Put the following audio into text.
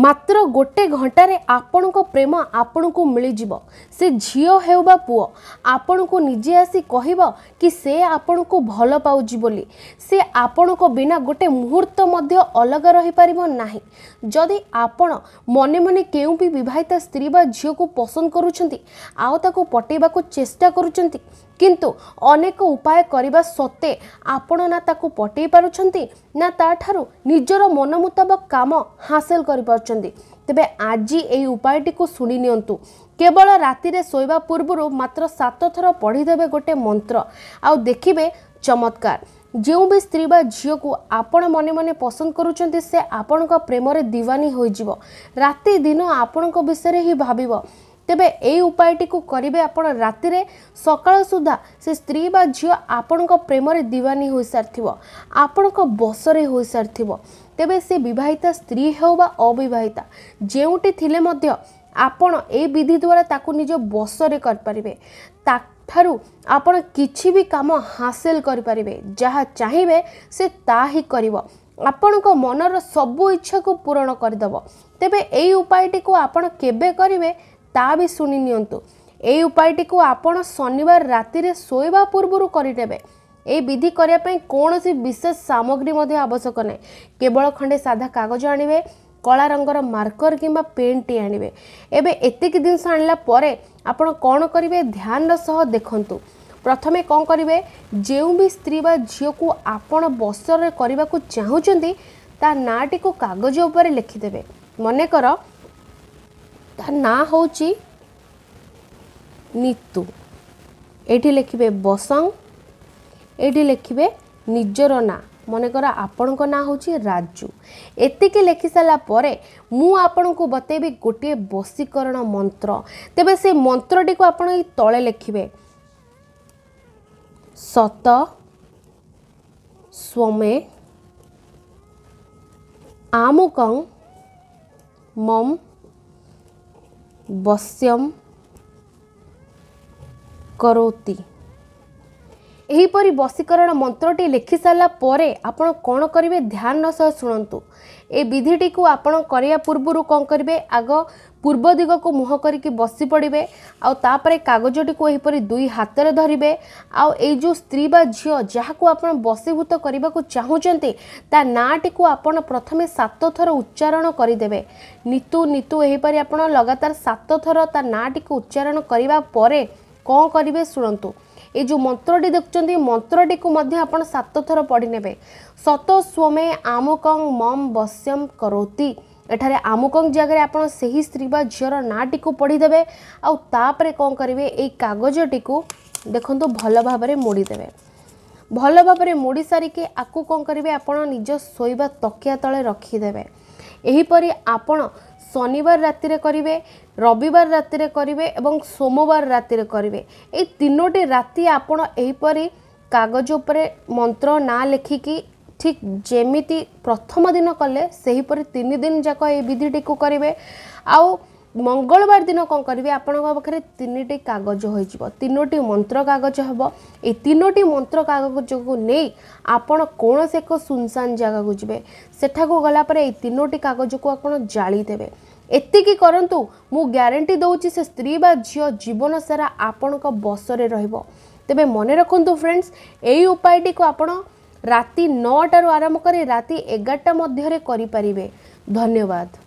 ମାତ୍ର ଗୋଟେ ଘଣ୍ଟାରେ ଆପଣଙ୍କ ପ୍ରେମ ଆପଣଙ୍କୁ ମିଳିଯିବ ସେ ଝିଅ ହେଉ ବା ପୁଅ ଆପଣଙ୍କୁ ନିଜେ ଆସି କହିବ କି ସେ ଆପଣଙ୍କୁ ଭଲ ପାଉଛି ବୋଲି ସେ ଆପଣଙ୍କ ବିନା ଗୋଟେ ମୁହୂର୍ତ୍ତ ମଧ୍ୟ ଅଲଗା ରହିପାରିବ ନାହିଁ ଯଦି ଆପଣ ମନେ ମନେ କେଉଁ ବି ବିବାହିତ ସ୍ତ୍ରୀ ବା ଝିଅକୁ ପସନ୍ଦ କରୁଛନ୍ତି ଆଉ ତାକୁ ପଟେଇବାକୁ ଚେଷ୍ଟା କରୁଛନ୍ତି କିନ୍ତୁ ଅନେକ ଉପାୟ କରିବା ସତ୍ତ୍ୱେ ଆପଣ ନା ତାକୁ ପଟେଇ ପାରୁଛନ୍ତି ନା ତା'ଠାରୁ ନିଜର ମନ ମୁତାବକ କାମ ହାସଲ କରିପାରୁଛନ୍ତି ତେବେ ଆଜି ଏହି ଉପାୟଟିକୁ ଶୁଣି ନିଅନ୍ତୁ କେବଳ ରାତିରେ ଶୋଇବା ପୂର୍ବରୁ ମାତ୍ର ସାତ ଥର ପଢ଼ିଦେବେ ଗୋଟେ ମନ୍ତ୍ର ଆଉ ଦେଖିବେ ଚମତ୍କାର ଯେଉଁ ବି ସ୍ତ୍ରୀ ବା ଝିଅକୁ ଆପଣ ମନେ ମନେ ପସନ୍ଦ କରୁଛନ୍ତି ସେ ଆପଣଙ୍କ ପ୍ରେମରେ ଦିୱାନୀ ହୋଇଯିବ ରାତି ଦିନ ଆପଣଙ୍କ ବିଷୟରେ ହିଁ ଭାବିବ ତେବେ ଏଇ ଉପାୟଟିକୁ କରିବେ ଆପଣ ରାତିରେ ସକାଳ ସୁଦ୍ଧା ସେ ସ୍ତ୍ରୀ ବା ଝିଅ ଆପଣଙ୍କ ପ୍ରେମରେ ଦିୱାନୀ ହୋଇସାରିଥିବ ଆପଣଙ୍କ ବସରେ ହୋଇସାରିଥିବ ତେବେ ସେ ବିବାହିତା ସ୍ତ୍ରୀ ହେଉ ବା ଅବିବାହିତା ଯେଉଁଠି ଥିଲେ ମଧ୍ୟ ଆପଣ ଏଇ ବିଧି ଦ୍ୱାରା ତାକୁ ନିଜ ବସରେ କରିପାରିବେ ତାଠାରୁ ଆପଣ କିଛି ବି କାମ ହାସଲ କରିପାରିବେ ଯାହା ଚାହିଁବେ ସେ ତା ହିଁ କରିବ ଆପଣଙ୍କ ମନର ସବୁ ଇଚ୍ଛାକୁ ପୂରଣ କରିଦେବ ତେବେ ଏଇ ଉପାୟଟିକୁ ଆପଣ କେବେ କରିବେ ତା ବି ଶୁଣି ନିଅନ୍ତୁ ଏହି ଉପାୟଟିକୁ ଆପଣ ଶନିବାର ରାତିରେ ଶୋଇବା ପୂର୍ବରୁ କରିନେବେ ଏହି ବିଧି କରିବା ପାଇଁ କୌଣସି ବିଶେଷ ସାମଗ୍ରୀ ମଧ୍ୟ ଆବଶ୍ୟକ ନାହିଁ କେବଳ ଖଣ୍ଡେ ସାଧା କାଗଜ ଆଣିବେ କଳା ରଙ୍ଗର ମାର୍କର କିମ୍ବା ପେନ୍ଟି ଆଣିବେ ଏବେ ଏତିକି ଜିନିଷ ଆଣିଲା ପରେ ଆପଣ କ'ଣ କରିବେ ଧ୍ୟାନର ସହ ଦେଖନ୍ତୁ ପ୍ରଥମେ କ'ଣ କରିବେ ଯେଉଁ ବି ସ୍ତ୍ରୀ ବା ଝିଅକୁ ଆପଣ ବସରରେ କରିବାକୁ ଚାହୁଁଛନ୍ତି ତା ନାଁଟିକୁ କାଗଜ ଉପରେ ଲେଖିଦେବେ ମନେକର ତା ନାଁ ହେଉଛି ନିତୁ ଏଇଠି ଲେଖିବେ ବସଙ୍ଗ ଏଇଠି ଲେଖିବେ ନିଜର ନାଁ ମନେକର ଆପଣଙ୍କ ନାଁ ହେଉଛି ରାଜୁ ଏତିକି ଲେଖିସାରିଲା ପରେ ମୁଁ ଆପଣଙ୍କୁ ବତେଇବି ଗୋଟିଏ ବସିକରଣ ମନ୍ତ୍ର ତେବେ ସେ ମନ୍ତ୍ରଟିକୁ ଆପଣ ଏଇ ତଳେ ଲେଖିବେ ସତ ସ୍ୱମେ ଆମୁକଙ୍ଗ ମମ୍ वश्यम करोति ଏହିପରି ବଶୀକରଣ ମନ୍ତ୍ରଟି ଲେଖିସାରିଲା ପରେ ଆପଣ କ'ଣ କରିବେ ଧ୍ୟାନ ସହ ଶୁଣନ୍ତୁ ଏ ବିଧିଟିକୁ ଆପଣ କରିବା ପୂର୍ବରୁ କ'ଣ କରିବେ ଆଗ ପୂର୍ବ ଦିଗକୁ ମୁହଁ କରିକି ବସି ପଡ଼ିବେ ଆଉ ତାପରେ କାଗଜଟିକୁ ଏହିପରି ଦୁଇ ହାତରେ ଧରିବେ ଆଉ ଏଇ ଯେଉଁ ସ୍ତ୍ରୀ ବା ଝିଅ ଯାହାକୁ ଆପଣ ବସିଭୂତ କରିବାକୁ ଚାହୁଁଛନ୍ତି ତା ନାଁଟିକୁ ଆପଣ ପ୍ରଥମେ ସାତ ଥର ଉଚ୍ଚାରଣ କରିଦେବେ ନିତୁ ନିତୁ ଏହିପରି ଆପଣ ଲଗାତାର ସାତ ଥର ତା ନାଁଟିକୁ ଉଚ୍ଚାରଣ କରିବା ପରେ କ'ଣ କରିବେ ଶୁଣନ୍ତୁ ଏ ଯେଉଁ ମନ୍ତ୍ରଟି ଦେଖୁଛନ୍ତି ମନ୍ତ୍ରଟିକୁ ମଧ୍ୟ ଆପଣ ସାତ ଥର ପଢ଼ିନେବେ ସତ ସ୍ୱମେ ଆମୁକଂ ମମ୍ ବଶ୍ୟମ କରୋତି ଏଠାରେ ଆମୁକଂ ଜାଗାରେ ଆପଣ ସେହି ସ୍ତ୍ରୀ ବା ଝିଅର ନାଁଟିକୁ ପଢ଼ିଦେବେ ଆଉ ତାପରେ କ'ଣ କରିବେ ଏଇ କାଗଜଟିକୁ ଦେଖନ୍ତୁ ଭଲ ଭାବରେ ମୋଡ଼ିଦେବେ ଭଲ ଭାବରେ ମୋଡ଼ି ସାରିକି ଆକୁ କ'ଣ କରିବେ ଆପଣ ନିଜ ଶୋଇବା ତକିଆ ତଳେ ରଖିଦେବେ ଏହିପରି ଆପଣ ଶନିବାର ରାତିରେ କରିବେ ରବିବାର ରାତିରେ କରିବେ ଏବଂ ସୋମବାର ରାତିରେ କରିବେ ଏଇ ତିନୋଟି ରାତି ଆପଣ ଏହିପରି କାଗଜ ଉପରେ ମନ୍ତ୍ର ନାଁ ଲେଖିକି ଠିକ୍ ଯେମିତି ପ୍ରଥମ ଦିନ କଲେ ସେହିପରି ତିନି ଦିନ ଯାକ ଏହି ବିଧିଟିକୁ କରିବେ ଆଉ ମଙ୍ଗଳବାର ଦିନ କ'ଣ କରିବି ଆପଣଙ୍କ ପାଖରେ ତିନିଟି କାଗଜ ହୋଇଯିବ ତିନୋଟି ମନ୍ତ୍ର କାଗଜ ହେବ ଏଇ ତିନୋଟି ମନ୍ତ୍ର କାଗଜକୁ ନେଇ ଆପଣ କୌଣସି ଏକ ଶୁନଶାନ ଜାଗାକୁ ଯିବେ ସେଠାକୁ ଗଲା ପରେ ଏଇ ତିନୋଟି କାଗଜକୁ ଆପଣ ଜାଳିଦେବେ ଏତିକି କରନ୍ତୁ ମୁଁ ଗ୍ୟାରେଣ୍ଟି ଦେଉଛି ସେ ସ୍ତ୍ରୀ ବା ଝିଅ ଜୀବନ ସାରା ଆପଣଙ୍କ ବସରେ ରହିବ ତେବେ ମନେ ରଖନ୍ତୁ ଫ୍ରେଣ୍ଡସ୍ ଏଇ ଉପାୟଟିକୁ ଆପଣ ରାତି ନଅଟାରୁ ଆରମ୍ଭ କରି ରାତି ଏଗାରଟା ମଧ୍ୟରେ କରିପାରିବେ ଧନ୍ୟବାଦ